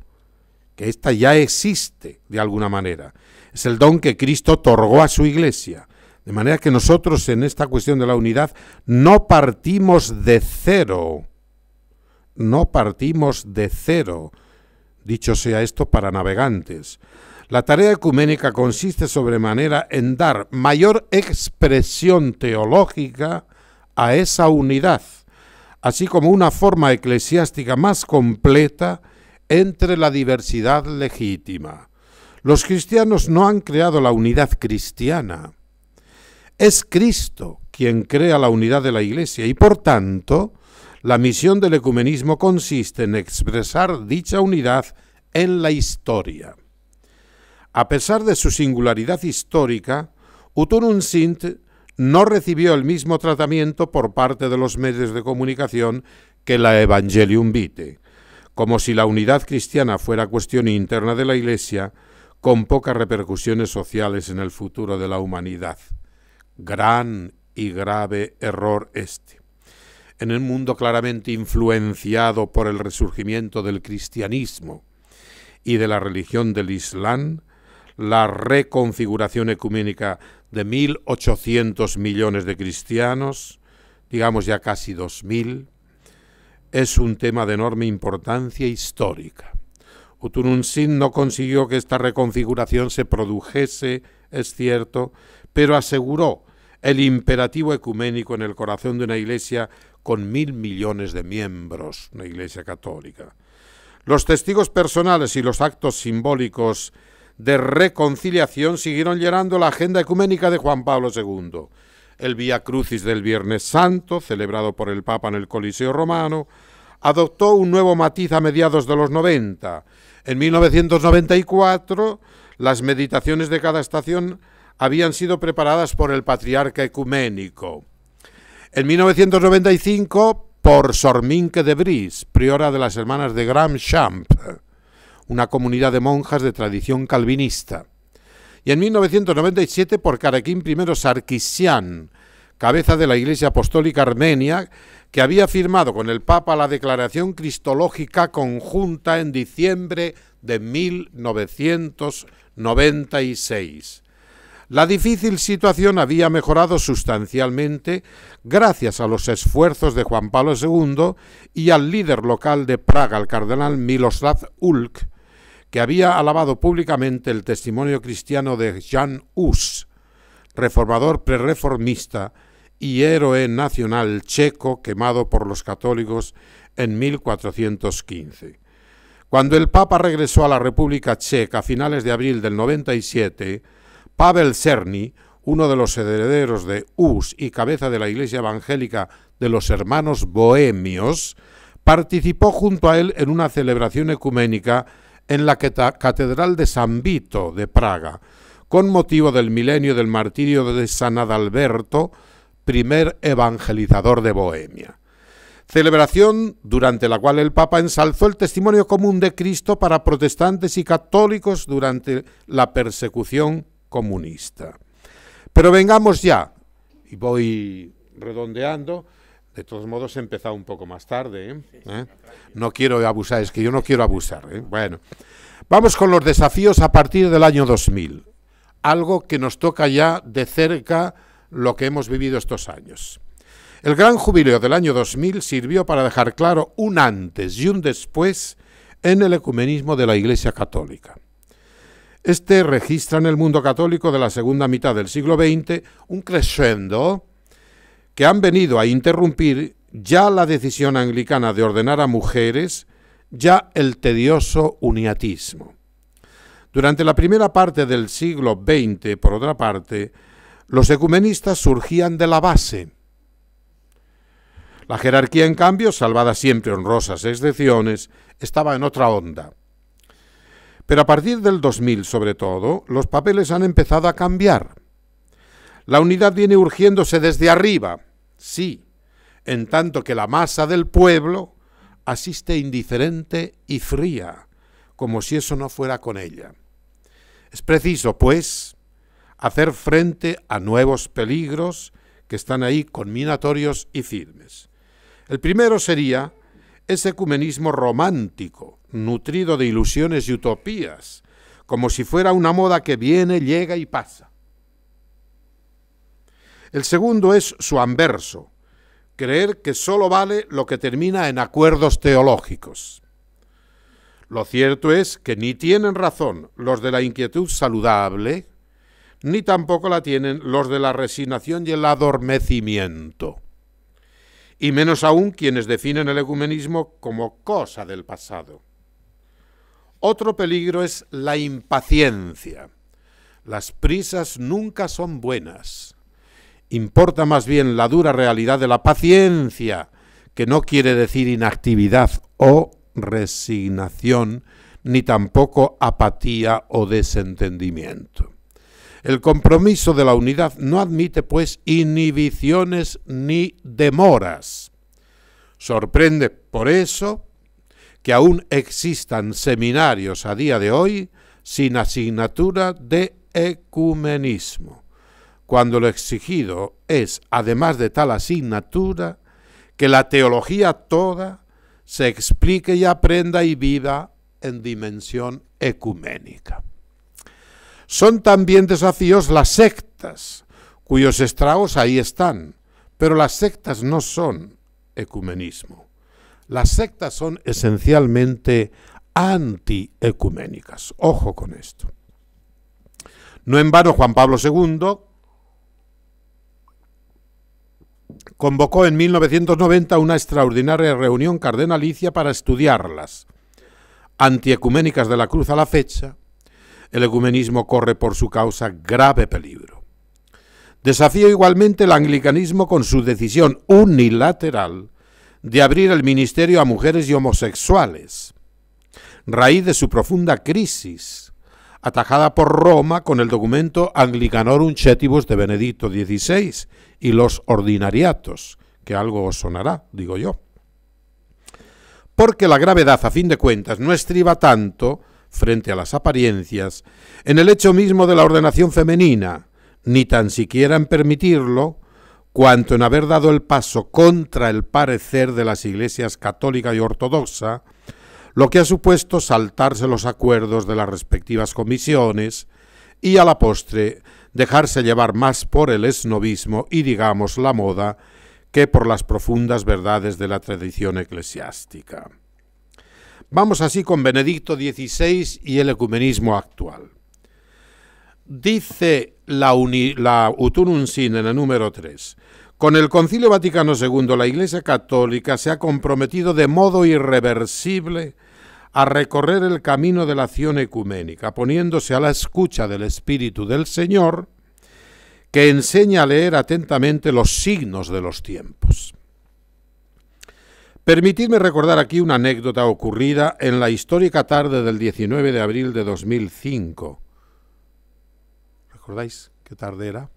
que ésta ya existe de alguna manera, es el don que Cristo otorgó a su iglesia. De manera que nosotros en esta cuestión de la unidad no partimos de cero, no partimos de cero, dicho sea esto para navegantes. La tarea ecuménica consiste sobremanera en dar mayor expresión teológica a esa unidad, así como una forma eclesiástica más completa entre la diversidad legítima. Los cristianos no han creado la unidad cristiana. Es Cristo quien crea la unidad de la Iglesia y por tanto la misión del ecumenismo consiste en expresar dicha unidad en la historia. A pesar de su singularidad histórica, Utunun Sint no recibió el mismo tratamiento por parte de los medios de comunicación que la Evangelium Vitae, como si la unidad cristiana fuera cuestión interna de la Iglesia con pocas repercusiones sociales en el futuro de la humanidad. Gran y grave error este. En el mundo claramente influenciado por el resurgimiento del cristianismo y de la religión del Islam, la reconfiguración ecuménica de 1.800 millones de cristianos, digamos ya casi 2.000, es un tema de enorme importancia histórica. Utununsin no consiguió que esta reconfiguración se produjese, es cierto, pero aseguró el imperativo ecuménico en el corazón de una iglesia con mil millones de miembros, una iglesia católica. Los testigos personales y los actos simbólicos de reconciliación siguieron llenando la agenda ecuménica de Juan Pablo II. El Via Crucis del Viernes Santo, celebrado por el Papa en el Coliseo Romano, adoptó un nuevo matiz a mediados de los 90 en 1994, las meditaciones de cada estación habían sido preparadas por el patriarca ecuménico. En 1995, por Sorminque de Bris, priora de las hermanas de Gram-Champ, una comunidad de monjas de tradición calvinista. Y en 1997 por Carequín I Sarkisian, cabeza de la Iglesia Apostólica Armenia, que había firmado con el Papa la Declaración Cristológica Conjunta en diciembre de 1996. La difícil situación había mejorado sustancialmente gracias a los esfuerzos de Juan Pablo II y al líder local de Praga, el cardenal Miloslav Ulk, que había alabado públicamente el testimonio cristiano de Jan Hus, reformador prereformista, y héroe nacional checo quemado por los católicos en 1415. Cuando el Papa regresó a la República Checa a finales de abril del 97, Pavel Cerny, uno de los herederos de Us y cabeza de la Iglesia Evangélica de los Hermanos Bohemios, participó junto a él en una celebración ecuménica en la Catedral de San Vito de Praga, con motivo del milenio del martirio de San Adalberto, primer evangelizador de Bohemia. Celebración durante la cual el Papa ensalzó el testimonio común de Cristo para protestantes y católicos durante la persecución comunista. Pero vengamos ya, y voy redondeando, de todos modos he empezado un poco más tarde. ¿eh? ¿Eh? No quiero abusar, es que yo no quiero abusar. ¿eh? Bueno, vamos con los desafíos a partir del año 2000. Algo que nos toca ya de cerca lo que hemos vivido estos años. El gran jubileo del año 2000 sirvió para dejar claro un antes y un después en el ecumenismo de la Iglesia Católica. Este registra en el mundo católico de la segunda mitad del siglo XX un crescendo que han venido a interrumpir ya la decisión anglicana de ordenar a mujeres, ya el tedioso uniatismo. Durante la primera parte del siglo XX, por otra parte, los ecumenistas surgían de la base. La jerarquía, en cambio, salvada siempre honrosas excepciones, estaba en otra onda. Pero a partir del 2000, sobre todo, los papeles han empezado a cambiar. La unidad viene urgiéndose desde arriba, sí, en tanto que la masa del pueblo asiste indiferente y fría, como si eso no fuera con ella. Es preciso, pues, hacer frente a nuevos peligros que están ahí conminatorios y firmes. El primero sería ese ecumenismo romántico, nutrido de ilusiones y utopías, como si fuera una moda que viene, llega y pasa. El segundo es su anverso, creer que sólo vale lo que termina en acuerdos teológicos. Lo cierto es que ni tienen razón los de la inquietud saludable, ni tampoco la tienen los de la resignación y el adormecimiento, y menos aún quienes definen el ecumenismo como cosa del pasado. Otro peligro es la impaciencia. Las prisas nunca son buenas. Importa más bien la dura realidad de la paciencia, que no quiere decir inactividad o resignación, ni tampoco apatía o desentendimiento. El compromiso de la unidad no admite, pues, inhibiciones ni demoras. Sorprende, por eso, que aún existan seminarios a día de hoy sin asignatura de ecumenismo, cuando lo exigido es, además de tal asignatura, que la teología toda se explique y aprenda y viva en dimensión ecuménica. Son también desafíos las sectas, cuyos estragos ahí están, pero las sectas no son ecumenismo. Las sectas son esencialmente antiecuménicas. Ojo con esto. No en vano Juan Pablo II convocó en 1990 una extraordinaria reunión cardenalicia para estudiarlas, antiecuménicas de la cruz a la fecha, el ecumenismo corre por su causa grave peligro. Desafío igualmente el anglicanismo con su decisión unilateral de abrir el ministerio a mujeres y homosexuales, raíz de su profunda crisis, atajada por Roma con el documento Anglicanorum Cetibus de Benedicto XVI y los ordinariatos, que algo os sonará, digo yo. Porque la gravedad, a fin de cuentas, no estriba tanto frente a las apariencias, en el hecho mismo de la ordenación femenina, ni tan siquiera en permitirlo, cuanto en haber dado el paso contra el parecer de las iglesias católica y ortodoxa, lo que ha supuesto saltarse los acuerdos de las respectivas comisiones y a la postre dejarse llevar más por el esnovismo y digamos la moda que por las profundas verdades de la tradición eclesiástica. Vamos así con Benedicto XVI y el ecumenismo actual. Dice la, Utunun Sin en el número 3. Con el Concilio Vaticano II, la Iglesia Católica se ha comprometido de modo irreversible a recorrer el camino de la acción ecuménica, poniéndose a la escucha del Espíritu del Señor, que enseña a leer atentamente los signos de los tiempos. Permitidme recordar aquí una anécdota ocurrida en la histórica tarde del 19 de abril de 2005. ¿Recordáis qué tarde era?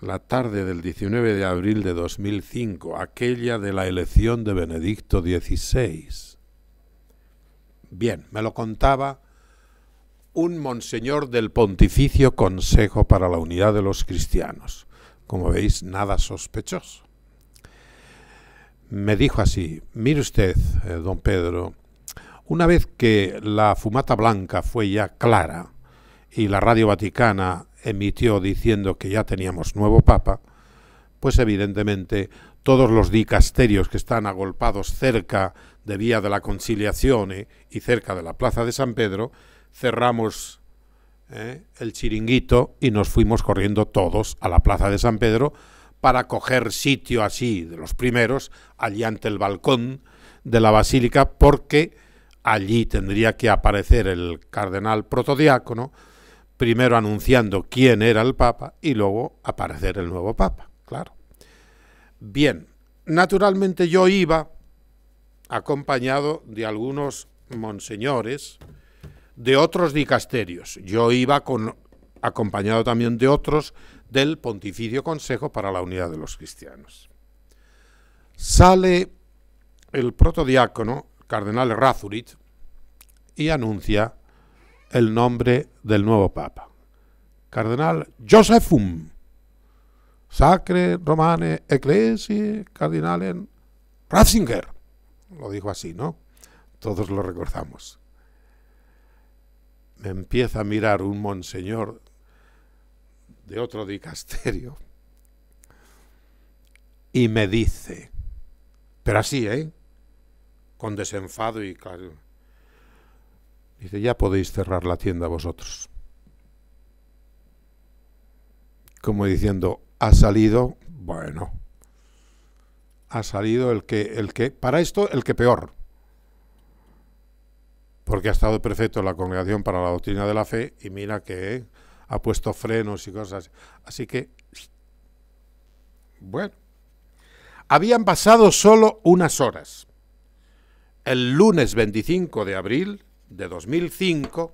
La tarde del 19 de abril de 2005, aquella de la elección de Benedicto XVI. Bien, me lo contaba un monseñor del Pontificio Consejo para la Unidad de los Cristianos. Como veis, nada sospechoso me dijo así, mire usted, eh, don Pedro, una vez que la fumata blanca fue ya clara y la Radio Vaticana emitió diciendo que ya teníamos nuevo papa, pues evidentemente todos los dicasterios que están agolpados cerca de Vía de la Conciliación eh, y cerca de la Plaza de San Pedro, cerramos eh, el chiringuito y nos fuimos corriendo todos a la Plaza de San Pedro para coger sitio así de los primeros, allí ante el balcón de la basílica, porque allí tendría que aparecer el cardenal protodiácono, primero anunciando quién era el papa y luego aparecer el nuevo papa, claro. Bien, naturalmente yo iba acompañado de algunos monseñores de otros dicasterios. Yo iba con, acompañado también de otros del Pontificio Consejo para la Unidad de los Cristianos. Sale el protodiácono, cardenal Razurit, y anuncia el nombre del nuevo Papa. Cardenal Josephum, Sacre Romane Ecclesiae Cardinalen Ratzinger. Lo dijo así, ¿no? Todos lo recordamos. Me empieza a mirar un monseñor de otro dicasterio y me dice, pero así, ¿eh? Con desenfado y claro. Dice, ya podéis cerrar la tienda vosotros. Como diciendo, ha salido, bueno, ha salido el que, el que, para esto, el que peor. Porque ha estado perfecto en la Congregación para la Doctrina de la Fe y mira que ha puesto frenos y cosas. Así que, bueno, habían pasado solo unas horas. El lunes 25 de abril de 2005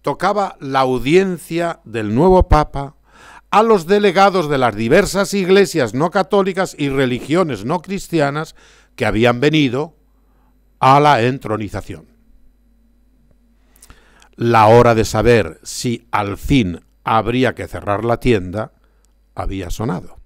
tocaba la audiencia del nuevo Papa a los delegados de las diversas iglesias no católicas y religiones no cristianas que habían venido a la entronización. La hora de saber si al fin habría que cerrar la tienda había sonado.